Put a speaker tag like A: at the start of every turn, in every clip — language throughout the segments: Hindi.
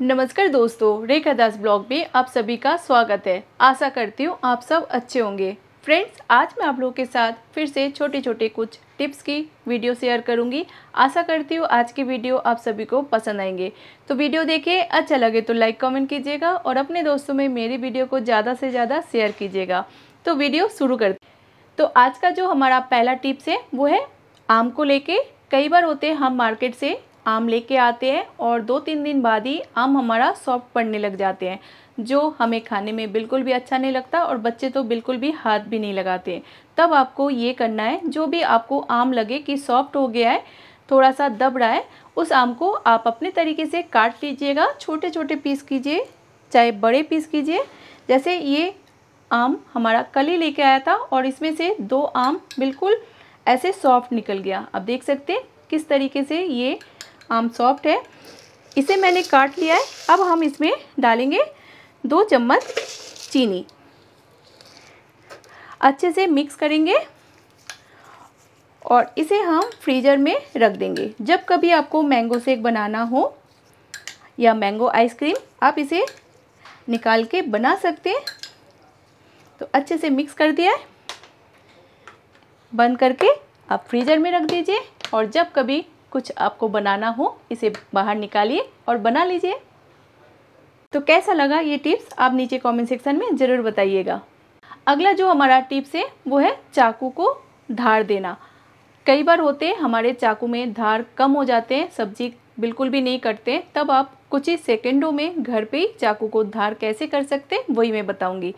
A: नमस्कार दोस्तों रेखा दास ब्लॉग में आप सभी का स्वागत है आशा करती हूँ आप सब अच्छे होंगे फ्रेंड्स आज मैं आप लोगों के साथ फिर से छोटे छोटे कुछ टिप्स की वीडियो शेयर करूँगी आशा करती हूँ आज की वीडियो आप सभी को पसंद आएंगे तो वीडियो देखिए अच्छा लगे तो लाइक कमेंट कीजिएगा और अपने दोस्तों में मेरी वीडियो को ज़्यादा से ज़्यादा शेयर कीजिएगा तो वीडियो शुरू कर तो आज का जो हमारा पहला टिप्स है वो है आम को लेके कई बार होते हैं हम मार्केट से आम लेके आते हैं और दो तीन दिन बाद ही आम हमारा सॉफ्ट पड़ने लग जाते हैं जो हमें खाने में बिल्कुल भी अच्छा नहीं लगता और बच्चे तो बिल्कुल भी हाथ भी नहीं लगाते तब आपको ये करना है जो भी आपको आम लगे कि सॉफ्ट हो गया है थोड़ा सा दब रहा है उस आम को आप अपने तरीके से काट लीजिएगा छोटे छोटे पीस कीजिए चाहे बड़े पीस कीजिए जैसे ये आम हमारा कल ही लेके आया था और इसमें से दो आम बिल्कुल ऐसे सॉफ्ट निकल गया आप देख सकते हैं किस तरीके से ये आम सॉफ्ट है इसे मैंने काट लिया है अब हम इसमें डालेंगे दो चम्मच चीनी अच्छे से मिक्स करेंगे और इसे हम फ्रीजर में रख देंगे जब कभी आपको मैंगो सेक बनाना हो या मैंगो आइसक्रीम आप इसे निकाल के बना सकते हैं तो अच्छे से मिक्स कर दिया है बंद करके आप फ्रीज़र में रख दीजिए और जब कभी कुछ आपको बनाना हो इसे बाहर निकालिए और बना लीजिए तो कैसा लगा ये टिप्स आप नीचे कमेंट सेक्शन में ज़रूर बताइएगा अगला जो हमारा टिप्स है वो है चाकू को धार देना कई बार होते हैं हमारे चाकू में धार कम हो जाते हैं सब्जी बिल्कुल भी नहीं कटते तब आप कुछ ही सेकेंडों में घर पे ही चाकू को धार कैसे कर सकते हैं वही मैं बताऊंगी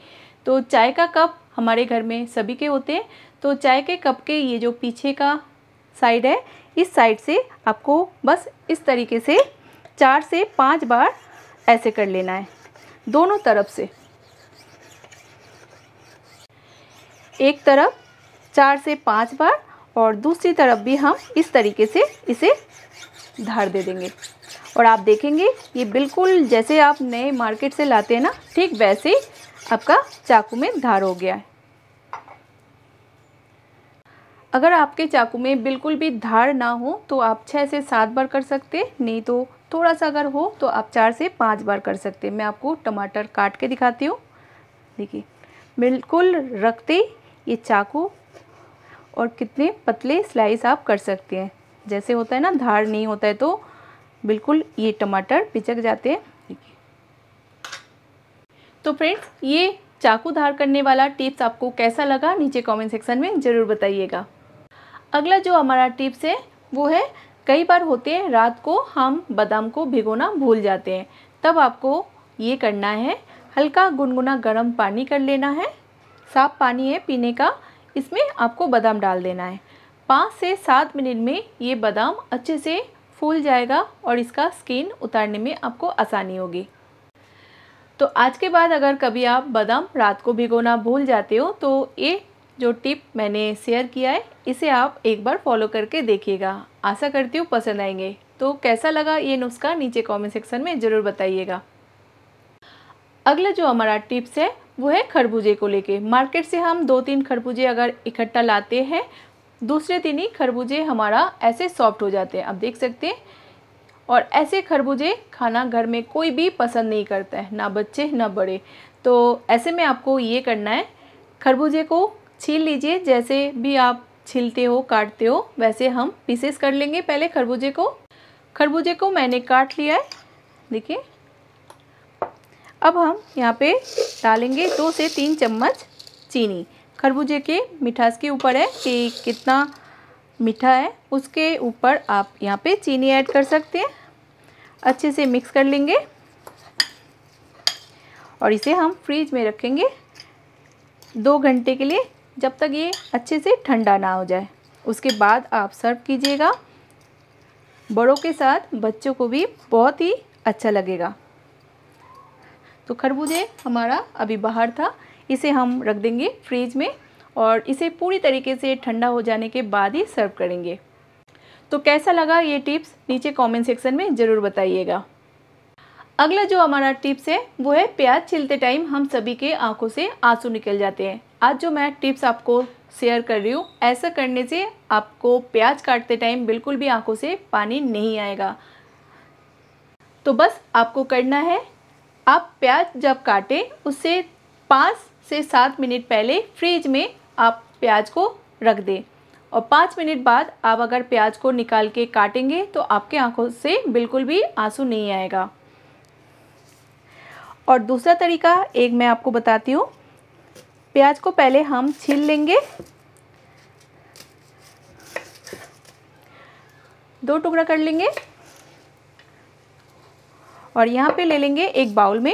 A: तो चाय का कप हमारे घर में सभी के होते हैं तो चाय के कप के ये जो पीछे का साइड है इस साइड से आपको बस इस तरीके से चार से पाँच बार ऐसे कर लेना है दोनों तरफ से एक तरफ चार से पाँच बार और दूसरी तरफ भी हम इस तरीके से इसे धार दे देंगे और आप देखेंगे ये बिल्कुल जैसे आप नए मार्केट से लाते हैं ना ठीक वैसे आपका चाकू में धार हो गया है अगर आपके चाकू में बिल्कुल भी धार ना हो तो आप छः से सात बार कर सकते नहीं तो थोड़ा सा अगर हो तो आप चार से पाँच बार कर सकते मैं आपको टमाटर काट के दिखाती हूँ देखिए बिल्कुल रखते ये चाकू और कितने पतले स्लाइस आप कर सकते हैं जैसे होता है ना धार नहीं होता है तो बिल्कुल ये टमाटर पिचक जाते हैं देखिए तो फ्रेंड्स ये चाकू धार करने वाला टिप्स आपको कैसा लगा नीचे कमेंट सेक्शन में ज़रूर बताइएगा अगला जो हमारा टिप्स है वो है कई बार होते हैं रात को हम बादाम को भिगोना भूल जाते हैं तब आपको ये करना है हल्का गुनगुना गर्म पानी कर लेना है साफ पानी है पीने का इसमें आपको बादाम डाल देना है पाँच से सात मिनट में ये बादाम अच्छे से फूल जाएगा और इसका स्किन उतारने में आपको आसानी होगी तो आज के बाद अगर कभी आप बादाम रात को भिगोना भूल जाते हो तो ये जो टिप मैंने शेयर किया है इसे आप एक बार फॉलो करके देखिएगा आशा करती हूँ पसंद आएंगे तो कैसा लगा ये नुस्खा नीचे कमेंट सेक्शन में ज़रूर बताइएगा अगला जो हमारा टिप्स है वो है खरबूजे को लेके मार्केट से हम दो तीन खरबूजे अगर इकट्ठा लाते हैं दूसरे दिन ही खरबूजे हमारा ऐसे सॉफ्ट हो जाते हैं आप देख सकते हैं और ऐसे खरबूजे खाना घर में कोई भी पसंद नहीं करता है ना बच्चे ना बड़े तो ऐसे में आपको ये करना है खरबूजे को छील लीजिए जैसे भी आप छीलते हो काटते हो वैसे हम पीसेस कर लेंगे पहले खरबूजे को खरबूजे को मैंने काट लिया है देखिए अब हम यहाँ पे डालेंगे दो से तीन चम्मच चीनी खरबूजे के मिठास के ऊपर है कि कितना मीठा है उसके ऊपर आप यहाँ पे चीनी ऐड कर सकते हैं अच्छे से मिक्स कर लेंगे और इसे हम फ्रिज में रखेंगे दो घंटे के लिए जब तक ये अच्छे से ठंडा ना हो जाए उसके बाद आप सर्व कीजिएगा बड़ों के साथ बच्चों को भी बहुत ही अच्छा लगेगा तो खरबूजे हमारा अभी बाहर था इसे हम रख देंगे फ्रिज में और इसे पूरी तरीके से ठंडा हो जाने के बाद ही सर्व करेंगे तो कैसा लगा ये टिप्स नीचे कमेंट सेक्शन में ज़रूर बताइएगा अगला जो हमारा टिप्स है वो है प्याज छिलते टाइम हम सभी के आंखों से आंसू निकल जाते हैं आज जो मैं टिप्स आपको शेयर कर रही हूँ ऐसा करने से आपको प्याज काटते टाइम बिल्कुल भी आंखों से पानी नहीं आएगा तो बस आपको करना है आप प्याज जब काटें उससे पाँच से सात मिनट पहले फ्रिज में आप प्याज को रख दें और पाँच मिनट बाद आप अगर प्याज को निकाल के काटेंगे तो आपके आंखों से बिल्कुल भी आंसू नहीं आएगा और दूसरा तरीका एक मैं आपको बताती हूँ प्याज को पहले हम छील लेंगे दो टुकड़ा कर लेंगे और यहाँ पे ले लेंगे एक बाउल में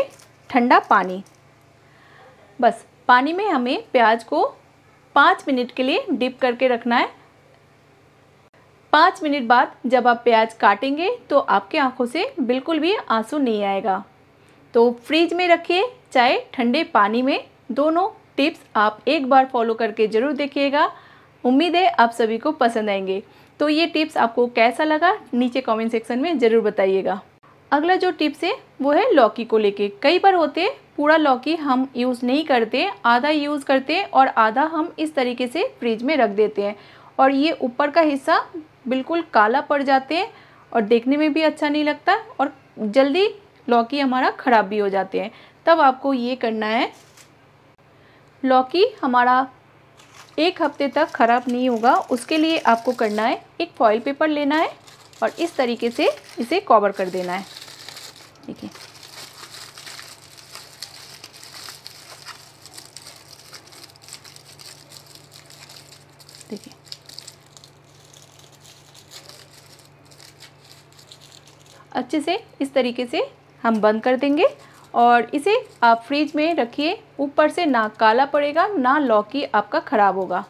A: ठंडा पानी बस पानी में हमें प्याज को पाँच मिनट के लिए डिप करके रखना है पाँच मिनट बाद जब आप प्याज काटेंगे तो आपके आंखों से बिल्कुल भी आंसू नहीं आएगा तो फ्रिज में रखिए चाहे ठंडे पानी में दोनों टिप्स आप एक बार फॉलो करके ज़रूर देखिएगा उम्मीद है आप सभी को पसंद आएंगे तो ये टिप्स आपको कैसा लगा नीचे कमेंट सेक्शन में ज़रूर बताइएगा अगला जो टिप्स है वो है लौकी को लेके कई बार होते पूरा लौकी हम यूज़ नहीं करते आधा यूज़ करते और आधा हम इस तरीके से फ्रिज में रख देते हैं और ये ऊपर का हिस्सा बिल्कुल काला पड़ जाते हैं और देखने में भी अच्छा नहीं लगता और जल्दी लौकी हमारा ख़राब भी हो जाते हैं तब आपको ये करना है लौकी हमारा एक हफ्ते तक ख़राब नहीं होगा उसके लिए आपको करना है एक फॉइल पेपर लेना है और इस तरीके से इसे कवर कर देना है देखिए देखिए अच्छे से इस तरीके से हम बंद कर देंगे और इसे आप फ्रिज में रखिए ऊपर से ना काला पड़ेगा ना लौकी आपका ख़राब होगा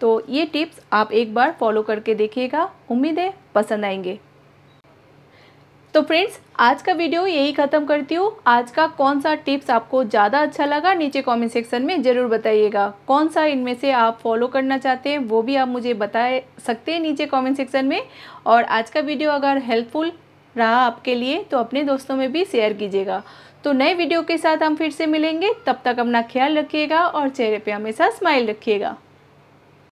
A: तो ये टिप्स आप एक बार फॉलो करके देखिएगा उम्मीद है पसंद आएंगे तो फ्रेंड्स आज का वीडियो यही ख़त्म करती हूँ आज का कौन सा टिप्स आपको ज़्यादा अच्छा लगा नीचे कमेंट सेक्शन में ज़रूर बताइएगा कौन सा इनमें से आप फॉलो करना चाहते हैं वो भी आप मुझे बता सकते हैं नीचे कमेंट सेक्शन में और आज का वीडियो अगर हेल्पफुल रहा आपके लिए तो अपने दोस्तों में भी शेयर कीजिएगा तो नए वीडियो के साथ हम फिर से मिलेंगे तब तक अपना ख्याल रखिएगा और चेहरे पे हमेशा स्माइल रखिएगा